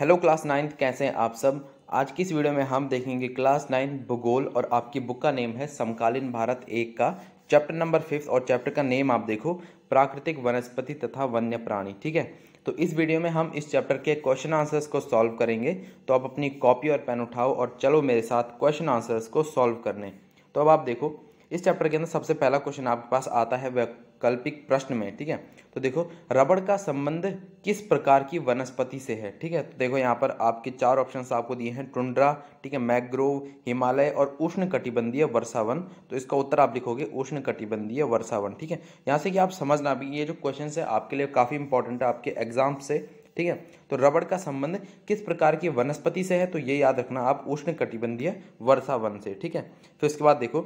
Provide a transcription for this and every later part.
Hello class ninth कैसे हैं आप सब आज की इस वीडियो में हम देखेंगे क्लास नाइन्थ भूगोल और आपकी बुक का नेम है समकालीन भारत एक का चैप्टर नंबर फिफ्थ और चैप्टर का नेम आप देखो प्राकृतिक वनस्पति तथा वन्य प्राणी ठीक है तो इस वीडियो में हम इस चैप्टर के क्वेश्चन आंसर्स को सॉल्व करेंगे तो आप अपनी कॉपी और पेन उठाओ और चलो मेरे साथ क्वेश्चन आंसर्स को सॉल्व करने तो अब आप देखो इस चैप्टर के अंदर सबसे पहला क्वेश्चन आपके पास आता है कल्पिक प्रश्न में ठीक है तो देखो रबड़ का संबंध किस प्रकार की वनस्पति से है ठीक है तो देखो यहाँ पर आपके चार ऑप्शन आपको दिए हैं टुंड्रा ठीक है मैग्रोव हिमालय और उष्ण कटिबंधीय वर्षावन तो इसका उत्तर आप लिखोगे उष्ण कटिबंधीय वर्षावन ठीक है यहाँ से कि आप समझना भी ये जो क्वेश्चन है आपके लिए काफ़ी इंपॉर्टेंट है आपके एग्जाम से ठीक है तो रबड़ का संबंध किस प्रकार की वनस्पति से है तो ये याद रखना आप उष्ण कटिबंधीय वर्षावन से ठीक है फिर तो उसके इसके बाद देखो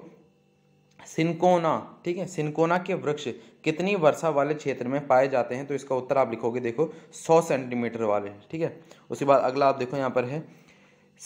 सिंकोना ठीक है सिंकोना के वृक्ष कितनी वर्षा वाले क्षेत्र में पाए जाते हैं तो इसका उत्तर आप लिखोगे देखो 100 सेंटीमीटर वाले ठीक है उसके बाद अगला आप देखो यहाँ पर है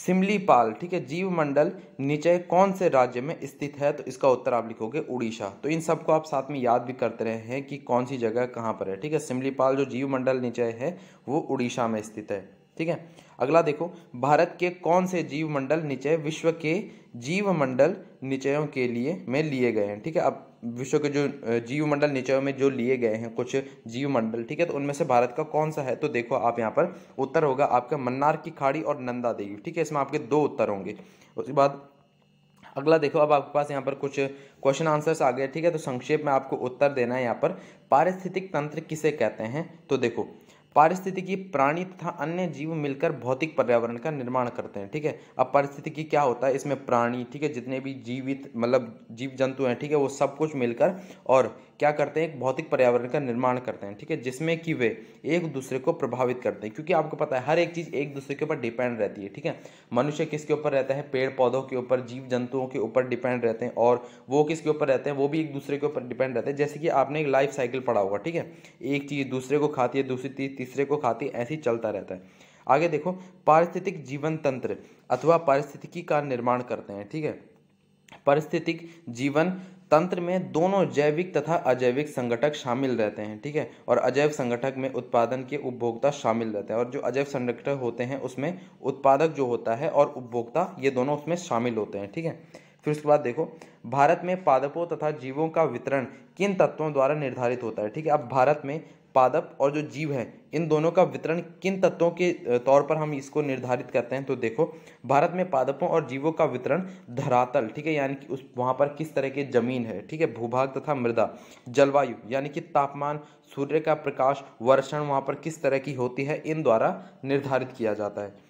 सिमलीपाल ठीक है जीव मंडल नीचे कौन से राज्य में स्थित है तो इसका उत्तर आप लिखोगे उड़ीसा तो इन सबको आप साथ में याद भी करते रहे हैं कि कौन सी जगह कहाँ पर है ठीक है सिमलीपाल जो जीव मंडल नीचे है वो उड़ीसा में स्थित है ठीक है अगला देखो भारत के कौन से जीव मंडल नीचे विश्व के जीवमंडल निचयों के लिए में लिए गए हैं ठीक है अब विश्व के जो जीवमंडल निचयों में जो लिए गए हैं कुछ जीवमंडल ठीक है तो उनमें से भारत का कौन सा है तो देखो आप यहाँ पर उत्तर होगा आपका मन्नार की खाड़ी और नंदा देवी ठीक है इसमें आपके दो उत्तर होंगे उसके बाद अगला देखो अब आपके पास यहाँ पर कुछ क्वेश्चन आंसर्स आ गए ठीक है तो संक्षेप में आपको उत्तर देना है यहाँ पर पारिस्थितिक तंत्र किसे कहते हैं तो देखो पारिस्थितिकी प्राणी तथा अन्य जीव मिलकर भौतिक पर्यावरण का निर्माण करते हैं ठीक है अब पारिस्थितिकी क्या होता है इसमें प्राणी ठीक है जितने भी जीवित मतलब जीव जंतु हैं ठीक है वो सब कुछ मिलकर और क्या करते हैं एक भौतिक पर्यावरण का निर्माण करते हैं ठीक है जिसमें कि वे एक दूसरे को प्रभावित करते हैं क्योंकि आपको पता है हर एक चीज़ एक दूसरे के ऊपर डिपेंड रहती है ठीक है मनुष्य किसके ऊपर रहता है पेड़ पौधों के ऊपर जीव जंतुओं के ऊपर डिपेंड रहते हैं और वो किसके ऊपर रहते हैं वो भी एक दूसरे के ऊपर डिपेंड रहते हैं जैसे कि आपने एक लाइफ साइकिल पढ़ा होगा ठीक है एक चीज़ दूसरे को खाती है दूसरी चीज़ तीसरे को खाती है ऐसे ही चलता रहता है आगे देखो पारिस्थितिक जीवन तंत्र अथवा पारिस्थितिकी का निर्माण करते हैं ठीक है पारिस्थितिक जीवन तंत्र में दोनों जैविक तथा अजैविक संगठक शामिल रहते हैं ठीक है और अजैव संगठक में उत्पादन के उपभोक्ता शामिल रहते हैं और जो अजैव संगठक होते हैं उसमें उत्पादक जो होता है और उपभोक्ता ये दोनों उसमें शामिल होते हैं ठीक है फिर उसके बाद देखो भारत में पादपों तथा जीवों का वितरण किन तत्वों द्वारा निर्धारित होता है ठीक है अब भारत में पादप और जो जीव है इन दोनों का वितरण किन तत्वों के तौर पर हम इसको निर्धारित करते हैं तो देखो भारत में पादपों और जीवों का वितरण धरातल ठीक है यानी कि उस वहाँ पर किस तरह की जमीन है ठीक है भूभाग तथा मृदा जलवायु यानी कि तापमान सूर्य का प्रकाश वर्षण वहाँ पर किस तरह की होती है इन द्वारा निर्धारित किया जाता है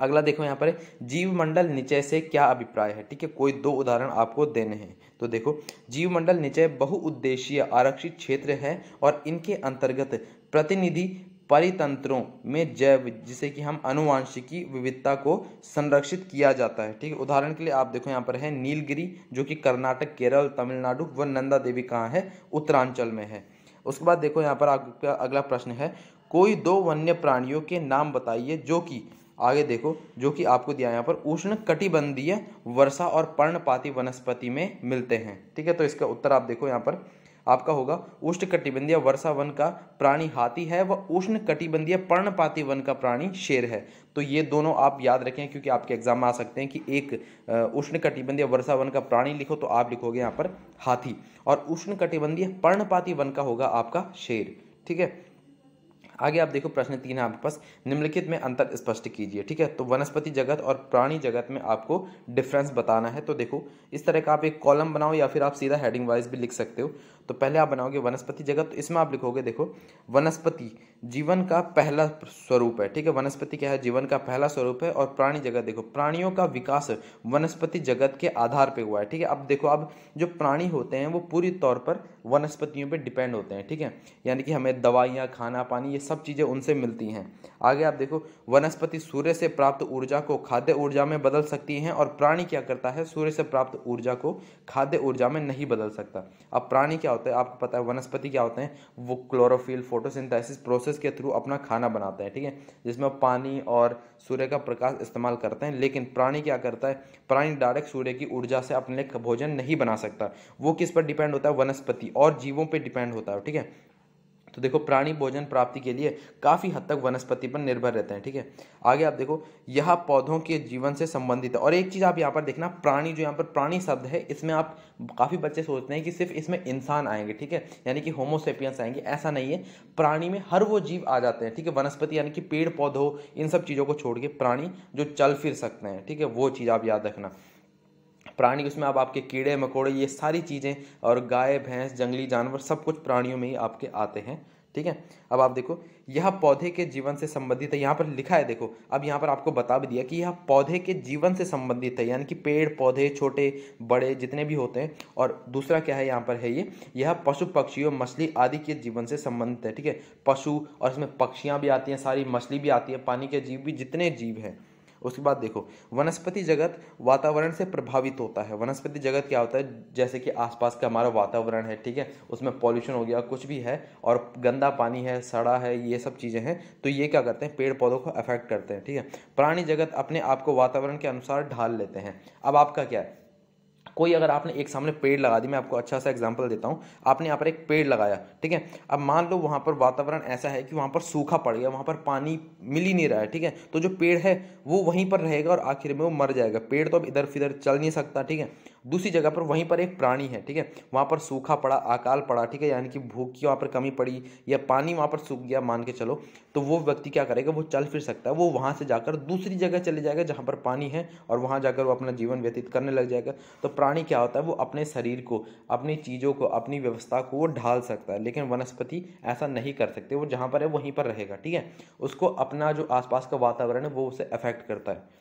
अगला देखो यहाँ पर जीव मंडल निचय से क्या अभिप्राय है ठीक है कोई दो उदाहरण आपको देने हैं तो देखो जीव मंडल निचय बहुउद्देशीय आरक्षित क्षेत्र है और इनके अंतर्गत प्रतिनिधि परितंत्रों में जैव जिसे कि हम अनुवांशिकी विविधता को संरक्षित किया जाता है ठीक है उदाहरण के लिए आप देखो यहाँ पर है नीलगिरी जो कि कर्नाटक केरल तमिलनाडु व नंदा देवी कहाँ है उत्तरांचल में है उसके बाद देखो यहाँ पर आपका अगला प्रश्न है कोई दो वन्य प्राणियों के नाम बताइए जो कि आगे देखो जो कि आपको दिया यहाँ पर उष्ण कटिबंधीय वर्षा और पर्णपाती वनस्पति में मिलते हैं ठीक है तो इसका उत्तर आप देखो यहाँ पर आपका होगा उष्ण कटिबंधीय वर्षा वन का प्राणी हाथी है व उष्ण कटिबंधीय पर्णपाती वन का प्राणी शेर है तो ये दोनों आप याद रखें क्योंकि आपके एग्जाम में आ सकते हैं कि एक उष्ण कटिबंधीय वर्षा वन का प्राणी लिखो तो आप लिखोगे यहाँ पर हाथी और उष्ण कटिबंधीय पर्णपाती वन का होगा आपका शेर ठीक है आगे आप देखो प्रश्न तीन है आपके पास निम्नलिखित में अंतर स्पष्ट कीजिए ठीक है तो वनस्पति जगत और प्राणी जगत में आपको डिफरेंस बताना है तो देखो इस तरह का आप एक कॉलम बनाओ या फिर आप सीधा हेडिंग वाइज भी लिख सकते हो तो पहले आप बनाओगे वनस्पति जगत तो इसमें आप लिखोगे देखो वनस्पति जीवन का पहला स्वरूप है ठीक है वनस्पति क्या है जीवन का पहला स्वरूप है और प्राणी जगत देखो प्राणियों का विकास वनस्पति जगत के आधार पर हुआ है ठीक है अब देखो अब जो प्राणी होते हैं वो पूरी तौर पर वनस्पतियों पर डिपेंड होते हैं ठीक है यानी कि हमें दवाइयाँ खाना पानी ये सब चीज़ें उनसे मिलती हैं आगे आप देखो वनस्पति सूर्य से प्राप्त ऊर्जा को खाद्य ऊर्जा में बदल सकती हैं और प्राणी क्या करता है सूर्य से प्राप्त ऊर्जा को खाद्य ऊर्जा में नहीं बदल सकता अब प्राणी क्या क्या होता है आपको पता है वनस्पति क्या होते हैं वो क्लोरोफिल फोटोसिंथेसिस प्रोसेस के थ्रू अपना खाना बनाते हैं ठीक है थीके? जिसमें पानी और सूर्य का प्रकाश इस्तेमाल करते हैं लेकिन प्राणी क्या करता है प्राणी डायरेक्ट सूर्य की ऊर्जा से अपने भोजन नहीं बना सकता वो किस पर डिपेंड होता है वनस्पति और जीवों पर डिपेंड होता है ठीक है तो देखो प्राणी भोजन प्राप्ति के लिए काफ़ी हद तक वनस्पति पर निर्भर रहते हैं ठीक है आगे आप देखो यह पौधों के जीवन से संबंधित है और एक चीज़ आप यहाँ पर देखना प्राणी जो यहाँ पर प्राणी शब्द है इसमें आप काफ़ी बच्चे सोचते हैं कि सिर्फ इसमें इंसान आएंगे ठीक है यानी कि होमोसेपियंस आएंगे ऐसा नहीं है प्राणी में हर वो जीव आ जाते हैं ठीक है वनस्पति यानी कि पेड़ पौधों इन सब चीज़ों को छोड़ के प्राणी जो चल फिर सकते हैं ठीक है वो चीज़ आप याद रखना प्राणी उसमें आप आपके कीड़े मकोड़े ये सारी चीज़ें और गाय भैंस जंगली जानवर सब कुछ प्राणियों में ही आपके आते हैं ठीक है अब आप देखो यह पौधे के जीवन से संबंधित है यहाँ पर लिखा है देखो अब यहाँ पर आपको बता भी दिया कि यह पौधे के जीवन से संबंधित है यानी कि पेड़ पौधे छोटे बड़े जितने भी होते हैं और दूसरा क्या है यहाँ पर है ये यह पशु पक्षियों मछली आदि के जीवन से संबंधित है ठीक है पशु और इसमें पक्षियाँ भी आती हैं सारी मछली भी आती है पानी के जीव भी जितने जीव हैं उसके बाद देखो वनस्पति जगत वातावरण से प्रभावित होता है वनस्पति जगत क्या होता है जैसे कि आसपास का हमारा वातावरण है ठीक है उसमें पॉल्यूशन हो गया कुछ भी है और गंदा पानी है सड़ा है ये सब चीज़ें हैं तो ये क्या करते हैं पेड़ पौधों को अफेक्ट करते हैं ठीक है प्राणी जगत अपने आप को वातावरण के अनुसार ढाल लेते हैं अब आपका क्या है कोई अगर आपने एक सामने पेड़ लगा दी मैं आपको अच्छा सा एग्जांपल देता हूँ आपने यहाँ पर एक पेड़ लगाया ठीक है अब मान लो वहाँ पर वातावरण ऐसा है कि वहाँ पर सूखा पड़ गया वहाँ पर पानी मिल ही नहीं रहा है ठीक है तो जो पेड़ है वो वहीं पर रहेगा और आखिर में वो मर जाएगा पेड़ तो अब इधर फिधर चल नहीं सकता ठीक है दूसरी जगह पर वहीं पर एक प्राणी है ठीक है वहाँ पर सूखा पड़ा अकाल पड़ा ठीक है यानी कि भूख की वहाँ पर कमी पड़ी या पानी वहाँ पर सूख गया मान के चलो तो वो व्यक्ति क्या करेगा वो चल फिर सकता है वो वहाँ से जाकर दूसरी जगह चले जाएगा जहाँ पर पानी है और वहाँ जाकर वो अपना जीवन व्यतीत करने लग जाएगा तो प्राणी क्या होता है वो अपने शरीर को अपनी चीज़ों को अपनी व्यवस्था को वो ढाल सकता है लेकिन वनस्पति ऐसा नहीं कर सकते वो जहाँ पर है वहीं पर रहेगा ठीक है उसको अपना जो आसपास का वातावरण है वो उसे अफेक्ट करता है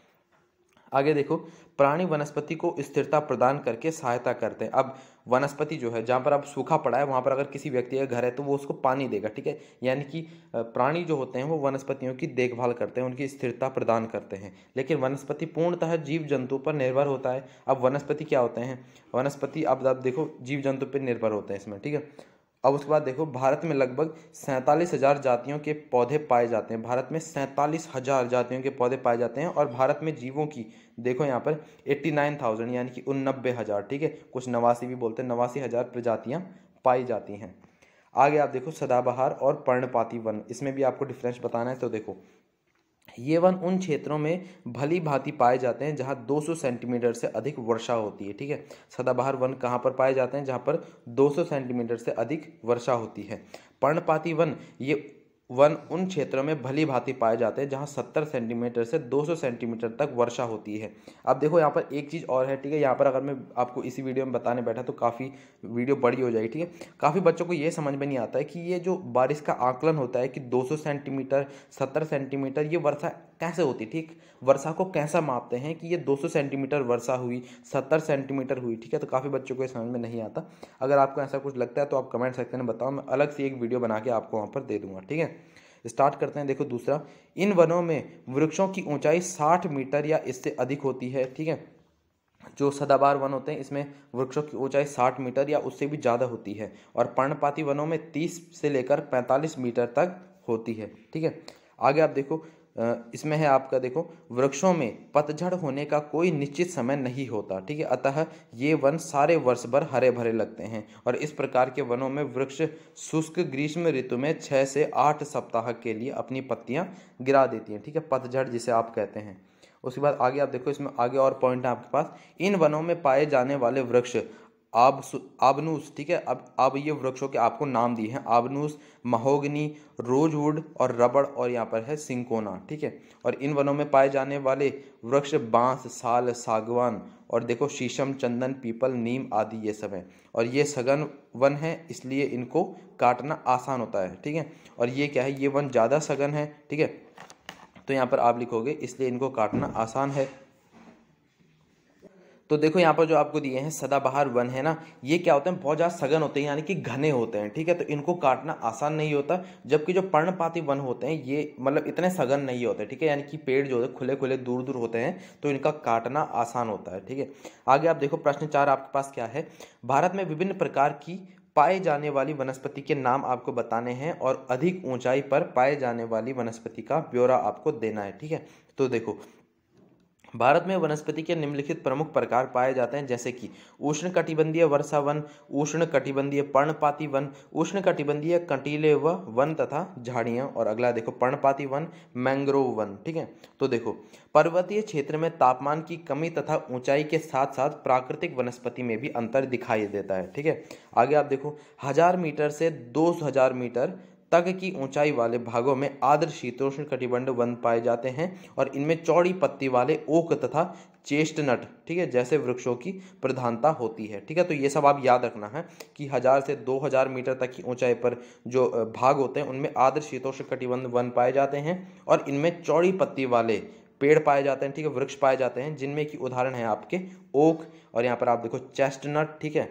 आगे देखो प्राणी वनस्पति को स्थिरता प्रदान करके सहायता करते हैं अब वनस्पति जो है जहाँ पर अब सूखा पड़ा है वहाँ पर अगर किसी व्यक्ति का घर है तो वो उसको पानी देगा ठीक है यानी कि प्राणी जो होते हैं वो वनस्पतियों की देखभाल करते हैं उनकी स्थिरता प्रदान करते हैं लेकिन वनस्पति पूर्णतः जीव जंतु पर निर्भर होता है अब वनस्पति क्या होते हैं वनस्पति अब आप देखो जीव जंतु पर निर्भर होते हैं इसमें ठीक है अब उसके बाद देखो भारत में लगभग सैंतालीस हज़ार जातियों के पौधे पाए जाते हैं भारत में सैंतालीस हज़ार जातियों के पौधे पाए जाते हैं और भारत में जीवों की देखो यहाँ पर एट्टी नाइन थाउजेंड यानी कि उन्नबे हज़ार ठीक है कुछ नवासी भी बोलते हैं नवासी हज़ार प्रजातियाँ पाई जाती हैं आगे आप देखो सदाबहार और पर्णपाती वन इसमें भी आपको डिफरेंस बताना है तो देखो ये वन उन क्षेत्रों में भली भांति पाए जाते हैं जहाँ 200 सेंटीमीटर से अधिक वर्षा होती है ठीक है सदाबहार वन कहाँ पर पाए जाते हैं जहाँ पर 200 सेंटीमीटर से अधिक वर्षा होती है पर्णपाती वन ये वन उन क्षेत्रों में भली भांति पाए जाते हैं जहाँ सत्तर सेंटीमीटर से दो सौ सेंटीमीटर तक वर्षा होती है अब देखो यहाँ पर एक चीज़ और है ठीक है यहाँ पर अगर मैं आपको इसी वीडियो में बताने बैठा तो काफ़ी वीडियो बड़ी हो जाएगी ठीक है काफ़ी बच्चों को ये समझ में नहीं आता है कि ये जो बारिश का आकलन होता है कि दो सेंटीमीटर सत्तर सेंटीमीटर ये वर्षा कैसे होती ठीक वर्षा को कैसा मापते हैं कि ये 200 सेंटीमीटर वर्षा हुई 70 सेंटीमीटर हुई ठीक है तो काफ़ी बच्चों को ये समझ में नहीं आता अगर आपको ऐसा कुछ लगता है तो आप कमेंट सेक्शन में बताओ मैं अलग से एक वीडियो बना के आपको वहाँ पर दे दूंगा ठीक है स्टार्ट करते हैं देखो दूसरा इन वनों में वृक्षों की ऊंचाई साठ मीटर या इससे अधिक होती है ठीक है जो सदाबहार वन होते हैं इसमें वृक्षों की ऊंचाई 60 मीटर या उससे भी ज़्यादा होती है और पर्णपाती वनों में 30 से लेकर 45 मीटर तक होती है ठीक है आगे आप देखो इसमें है आपका देखो वृक्षों में पतझड़ होने का कोई निश्चित समय नहीं होता ठीक है अतः ये वन सारे वर्ष भर हरे भरे लगते हैं और इस प्रकार के वनों में वृक्ष शुष्क ग्रीष्म ऋतु में छः से आठ सप्ताह के लिए अपनी पत्तियां गिरा देती हैं ठीक है पतझड़ जिसे आप कहते हैं उसके बाद आगे आप देखो इसमें आगे और पॉइंट है आपके पास इन वनों में पाए जाने वाले वृक्ष आबस आबनूस ठीक है अब अब ये वृक्षों के आपको नाम दिए हैं आबनूस महोगनी रोजवुड और रबड़ और यहाँ पर है सिंकोना ठीक है और इन वनों में पाए जाने वाले वृक्ष बांस साल सागवान और देखो शीशम चंदन पीपल नीम आदि ये सब हैं और ये सघन वन है इसलिए इनको काटना आसान होता है ठीक है और ये क्या है ये वन ज़्यादा सघन है ठीक है तो यहाँ पर आप लिखोगे इसलिए इनको काटना आसान है तो देखो यहाँ पर जो आपको दिए हैं सदाबहार वन है ना ये क्या होते हैं बहुत ज़्यादा सघन होते हैं यानी कि घने होते हैं ठीक है तो इनको काटना आसान नहीं होता जबकि जो पर्णपाती वन होते हैं ये मतलब इतने सघन नहीं होते ठीक है यानी कि पेड़ जो होते खुले खुले दूर दूर होते हैं तो इनका काटना आसान होता है ठीक है आगे आप देखो प्रश्न चार आपके पास क्या है भारत में विभिन्न प्रकार की पाए जाने वाली वनस्पति के नाम आपको बताने हैं और अधिक ऊंचाई पर पाए जाने वाली वनस्पति का ब्यौरा आपको देना है ठीक है तो देखो भारत में वनस्पति के निम्नलिखित प्रमुख प्रकार पाए जाते हैं जैसे कि उष्ण कटिबंधीय वर्षा वन उष्ण कटिबंधीय पर्णपाती वन उष्ण कटिबंधीय कटीले व वन तथा झाड़ियाँ और अगला देखो पर्णपाती वन मैंग्रोव वन ठीक है तो देखो पर्वतीय क्षेत्र में तापमान की कमी तथा ऊंचाई के साथ साथ प्राकृतिक वनस्पति में भी अंतर दिखाई देता है ठीक है आगे आप देखो हजार मीटर से दो हजार मीटर तक की ऊंचाई वाले भागों में आर्द्र शीतोष्ण कटिबंध वन पाए जाते हैं और इनमें चौड़ी पत्ती वाले ओक तथा चेस्टनट ठीक है जैसे वृक्षों की प्रधानता होती है ठीक है तो ये सब आप याद रखना है कि हज़ार से दो हज़ार मीटर तक की ऊंचाई पर जो भाग होते हैं उनमें आर्द्र शीतोष्ण कटिबंध वन पाए जाते हैं और इनमें चौड़ी पत्ती वाले पेड़ पाए जाते हैं ठीक है वृक्ष पाए जाते हैं जिनमें कि उदाहरण है आपके ओक और यहाँ पर आप देखो चेस्टनट ठीक है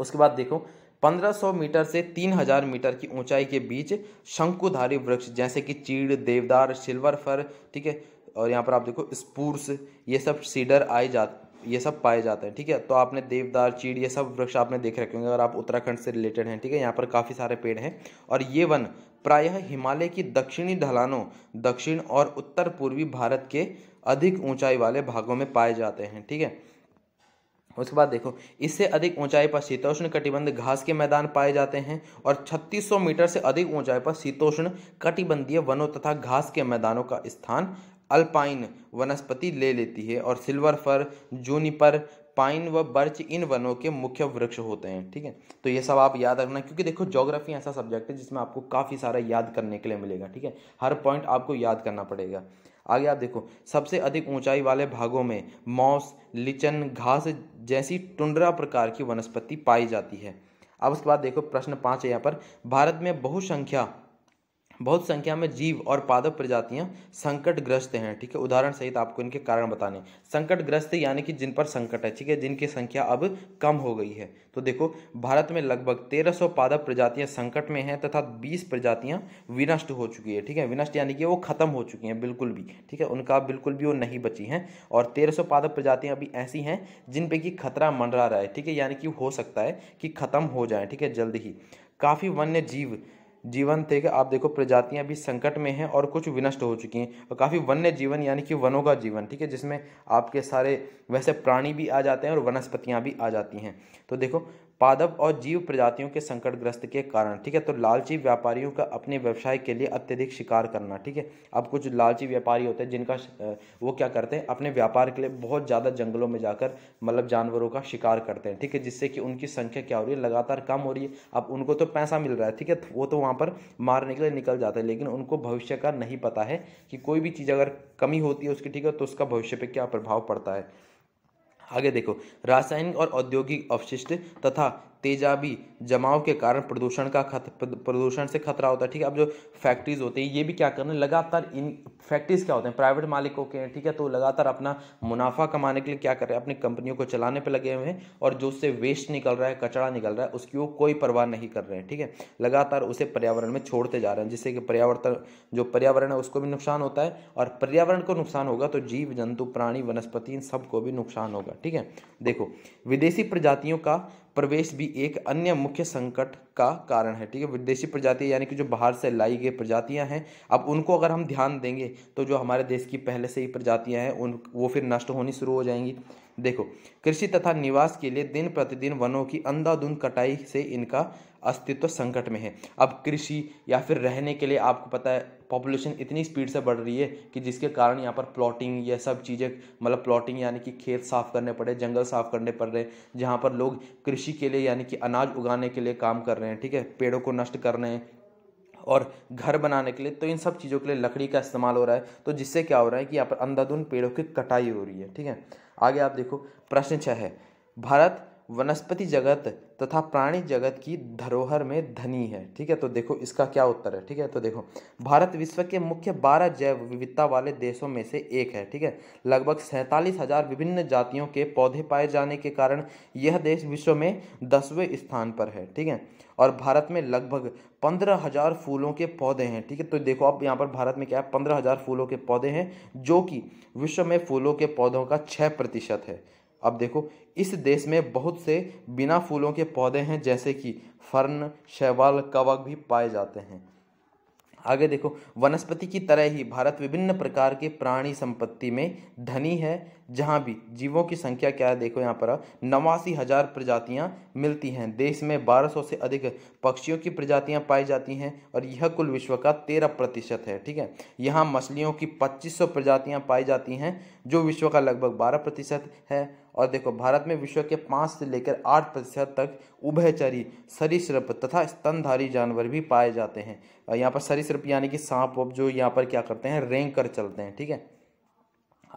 उसके बाद देखो 1500 मीटर से 3000 मीटर की ऊंचाई के बीच शंकुधारी वृक्ष जैसे कि चीड़ देवदार सिल्वर फर ठीक है और यहाँ पर आप देखो स्पूर्स ये सब सीडर आए जा ये सब पाए जाते हैं ठीक है तो आपने देवदार चीड़ ये सब वृक्ष आपने देख रखे होंगे अगर आप उत्तराखंड से रिलेटेड हैं ठीक है यहाँ पर काफ़ी सारे पेड़ हैं और ये वन प्रायः हिमालय की दक्षिणी ढलानों दक्षिण और उत्तर पूर्वी भारत के अधिक ऊंचाई वाले भागों में पाए जाते हैं ठीक है उसके बाद देखो इससे अधिक ऊंचाई पर शीतोष्ण कटिबंध घास के मैदान पाए जाते हैं और 3600 मीटर से अधिक ऊंचाई पर शीतोष्ण कटिबंधीय वनों तथा घास के मैदानों का स्थान अल्पाइन वनस्पति ले लेती है और सिल्वर फर जूनिपर पाइन व बर्च इन वनों के मुख्य वृक्ष होते हैं ठीक है तो ये सब आप याद रखना क्योंकि देखो ज्योग्राफी ऐसा सब्जेक्ट है जिसमें आपको काफ़ी सारा याद करने के लिए मिलेगा ठीक है हर पॉइंट आपको याद करना पड़ेगा आगे आप देखो सबसे अधिक ऊंचाई वाले भागों में मॉस लिचन घास जैसी टुंडरा प्रकार की वनस्पति पाई जाती है अब उसके बाद देखो प्रश्न पाँच है यहाँ पर भारत में बहुसंख्या बहुत संख्या में जीव और पादप प्रजातियां संकटग्रस्त हैं ठीक है उदाहरण सहित आपको इनके कारण बताने संकटग्रस्त यानी कि जिन पर संकट है ठीक है जिनकी संख्या अब कम हो गई है तो देखो भारत में लगभग 1300 पादप प्रजातियां संकट में हैं तथा 20 प्रजातियां विनष्ट हो चुकी है ठीक है विनष्ट यानी कि वो खत्म हो चुकी हैं बिल्कुल भी ठीक है उनका बिल्कुल भी वो नहीं बची हैं और तेरह पादप प्रजातियाँ अभी ऐसी हैं जिन पर कि खतरा मंडरा रहा है ठीक है यानी कि हो सकता है कि खत्म हो जाए ठीक है जल्द ही काफ़ी वन्य जीव जीवन थे कि आप देखो प्रजातियां भी संकट में हैं और कुछ विनष्ट हो चुकी हैं और काफ़ी वन्य जीवन यानी कि वनों का जीवन ठीक है जिसमें आपके सारे वैसे प्राणी भी आ जाते हैं और वनस्पतियां भी आ जाती हैं तो देखो पादप और जीव प्रजातियों के संकटग्रस्त के कारण ठीक है तो लालची व्यापारियों का अपने व्यवसाय के लिए अत्यधिक शिकार करना ठीक है अब कुछ लालची व्यापारी होते हैं जिनका वो क्या करते हैं अपने व्यापार के लिए बहुत ज़्यादा जंगलों में जाकर मतलब जानवरों का शिकार करते हैं ठीक है जिससे कि उनकी संख्या क्या हो रही है लगातार कम हो रही है अब उनको तो पैसा मिल रहा है ठीक है तो वो तो वहाँ पर मारने के लिए निकल जाते हैं लेकिन उनको भविष्य का नहीं पता है कि कोई भी चीज़ अगर कमी होती है उसकी ठीक है तो उसका भविष्य पर क्या प्रभाव पड़ता है आगे देखो रासायनिक और औद्योगिक अवशिष्ट तथा तेजाबी जमाव के कारण प्रदूषण का खत प्रदूषण से खतरा होता है ठीक है अब जो फैक्ट्रीज होती है ये भी क्या कर रहे हैं लगातार इन फैक्ट्रीज क्या होते हैं प्राइवेट मालिकों के हैं ठीक है तो लगातार अपना मुनाफा कमाने के लिए क्या कर रहे हैं अपनी कंपनियों को चलाने पर लगे हुए हैं और जो उससे वेस्ट निकल रहा है कचरा निकल रहा है उसकी वो कोई परवाह नहीं कर रहे हैं ठीक है लगातार उसे पर्यावरण में छोड़ते जा रहे हैं जिससे कि पर्यावरण जो पर्यावरण है उसको भी नुकसान होता है और पर्यावरण को नुकसान होगा तो जीव जंतु प्राणी वनस्पति इन सबको भी नुकसान होगा ठीक है देखो विदेशी प्रजातियों का प्रवेश भी एक अन्य मुख्य संकट का कारण है ठीक है विदेशी प्रजाति यानी कि जो बाहर से लाई गई प्रजातियां हैं अब उनको अगर हम ध्यान देंगे तो जो हमारे देश की पहले से ही प्रजातियां हैं उन वो फिर नष्ट होनी शुरू हो जाएंगी देखो कृषि तथा निवास के लिए दिन प्रतिदिन वनों की अंधाधुंध कटाई से इनका अस्तित्व संकट में है अब कृषि या फिर रहने के लिए आपको पता है पॉपुलेशन इतनी स्पीड से बढ़ रही है कि जिसके कारण यहाँ पर प्लॉटिंग यह सब चीज़ें मतलब प्लॉटिंग यानी कि खेत साफ़ करने पड़े जंगल साफ़ करने पड़ रहे जहाँ पर लोग कृषि के लिए यानी कि अनाज उगाने के लिए काम कर रहे हैं ठीक है पेड़ों को नष्ट कर रहे हैं और घर बनाने के लिए तो इन सब चीज़ों के लिए लकड़ी का इस्तेमाल हो रहा है तो जिससे क्या हो रहा है कि यहाँ पर अंधाधुंध पेड़ों की कटाई हो रही है ठीक है आगे आप देखो प्रश्न छः है भारत वनस्पति जगत तथा प्राणी जगत की धरोहर में धनी है ठीक है तो देखो इसका क्या उत्तर है ठीक है तो देखो भारत विश्व के मुख्य बारह जैव विविधता वाले देशों में से एक है ठीक है लगभग सैंतालीस हजार विभिन्न जातियों के पौधे पाए जाने के कारण यह देश विश्व में दसवें स्थान पर है ठीक है और भारत में लगभग पंद्रह हज़ार फूलों के पौधे हैं ठीक है तो देखो अब यहाँ पर भारत में क्या है पंद्रह हज़ार फूलों के पौधे हैं जो कि विश्व में फूलों के पौधों का छः प्रतिशत है अब देखो इस देश में बहुत से बिना फूलों के पौधे हैं जैसे कि फर्न शैवाल कवक भी पाए जाते हैं आगे देखो वनस्पति की तरह ही भारत विभिन्न प्रकार के प्राणी संपत्ति में धनी है जहाँ भी जीवों की संख्या क्या है देखो यहाँ पर नवासी हजार प्रजातियाँ मिलती हैं देश में बारह सौ से अधिक पक्षियों की प्रजातियाँ पाई जाती हैं और यह कुल विश्व का तेरह प्रतिशत है ठीक है यहाँ मछलियों की पच्चीस सौ प्रजातियाँ पाई जाती हैं जो विश्व का लगभग बारह प्रतिशत है और देखो भारत में विश्व के पाँच से लेकर आठ प्रतिशत तक उभयचरी सरीसृप तथा स्तनधारी जानवर भी पाए जाते हैं यहाँ पर सरीसृप यानी कि सांप वप जो यहाँ पर क्या करते हैं रेंग कर चलते हैं ठीक है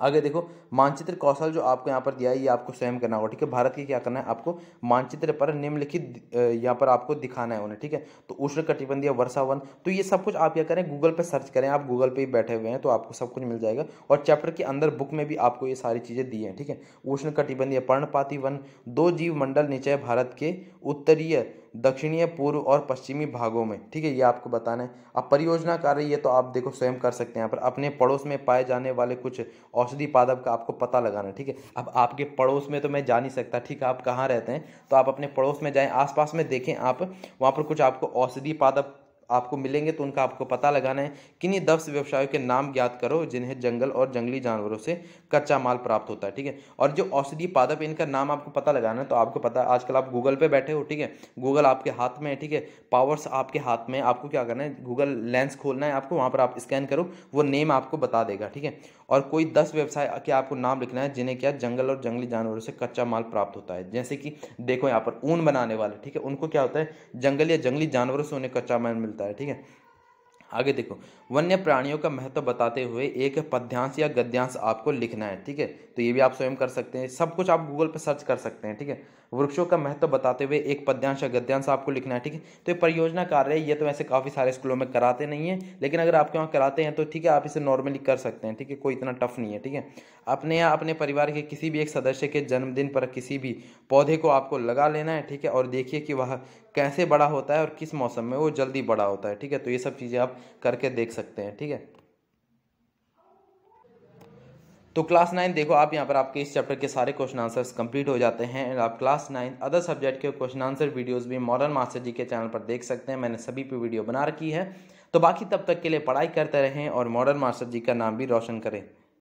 आगे देखो मानचित्र कौशल जो आपको यहाँ पर दिया है ये आपको स्वयं करना होगा ठीक है भारत की क्या करना है आपको मानचित्र पर निम्नलिखित यहाँ पर आपको दिखाना है उन्हें ठीक है तो उष्ण कटिबंधीय वर्षा वन तो ये सब कुछ आप क्या करें गूगल पर सर्च करें आप गूगल पर ही बैठे हुए हैं तो आपको सब कुछ मिल जाएगा और चैप्टर के अंदर बुक में भी आपको ये सारी चीज़ें दी हैं ठीक है उष्ण कटिबंधीय पर्णपाती वन दो जीव मंडल नीचे भारत के उत्तरीय दक्षिणीय पूर्व और पश्चिमी भागों में ठीक है ये आपको बताना है अब परियोजना कार्य ये तो आप देखो स्वयं कर सकते हैं यहाँ पर अपने पड़ोस में पाए जाने वाले कुछ औषधि पादप का आपको पता लगाना ठीक है अब आपके पड़ोस में तो मैं जा नहीं सकता ठीक है आप कहाँ रहते हैं तो आप अपने पड़ोस में जाएँ आसपास में देखें आप वहाँ पर कुछ आपको औषधि पादप आपको मिलेंगे तो उनका आपको पता लगाना है किन्हीं दस व्यवसायों के नाम ज्ञात करो जिन्हें जंगल और जंगली जानवरों से कच्चा माल प्राप्त होता है ठीक है और जो औषधीय पादप इनका नाम आपको पता लगाना है तो आपको पता है आजकल आप गूगल पे बैठे हो ठीक है गूगल आपके हाथ में है ठीक है पावर्स आपके हाथ में आपको क्या करना है गूगल लेंस खोलना है आपको वहाँ पर आप स्कैन करो वो नेम आपको बता देगा ठीक है और कोई दस व्यवसाय के आपको नाम लिखना है जिन्हें क्या जंगल और जंगली जानवरों से कच्चा माल प्राप्त होता है जैसे कि देखो यहाँ पर ऊन बनाने वाले ठीक है उनको क्या होता है जंगल या जंगली जानवरों से उन्हें कच्चा माल मिलता है ठीक है आगे देखो वन्य प्राणियों का महत्व बताते हुए एक पद्यांश या गद्यांश आपको लिखना है ठीक है तो ये भी आप स्वयं कर सकते हैं सब कुछ आप गूगल पर सर्च कर सकते हैं ठीक है वृक्षों का महत्व तो बताते हुए एक पद्यांश या गद्यांश आपको लिखना है ठीक है तो ये परियोजना कार्य ये तो ऐसे काफ़ी सारे स्कूलों में कराते नहीं है लेकिन अगर आपके वहाँ कराते हैं तो ठीक है आप इसे नॉर्मली कर सकते हैं ठीक है कोई इतना टफ नहीं है ठीक है अपने या अपने परिवार के किसी भी एक सदस्य के जन्मदिन पर किसी भी पौधे को आपको लगा लेना है ठीक है और देखिए कि वह कैसे बड़ा होता है और किस मौसम में वो जल्दी बड़ा होता है ठीक है तो ये सब चीज़ें आप करके देख सकते हैं ठीक है तो क्लास नाइन देखो आप यहाँ पर आपके इस चैप्टर के सारे क्वेश्चन आंसर्स कंप्लीट हो जाते हैं एंड आप क्लास नाइन अदर सब्जेक्ट के क्वेश्चन आंसर वीडियोस भी मॉडर्न मास्टर जी के चैनल पर देख सकते हैं मैंने सभी पे वीडियो बना रखी है तो बाकी तब तक के लिए पढ़ाई करते रहें और मॉडर्न मास्टर जी का नाम भी रोशन करें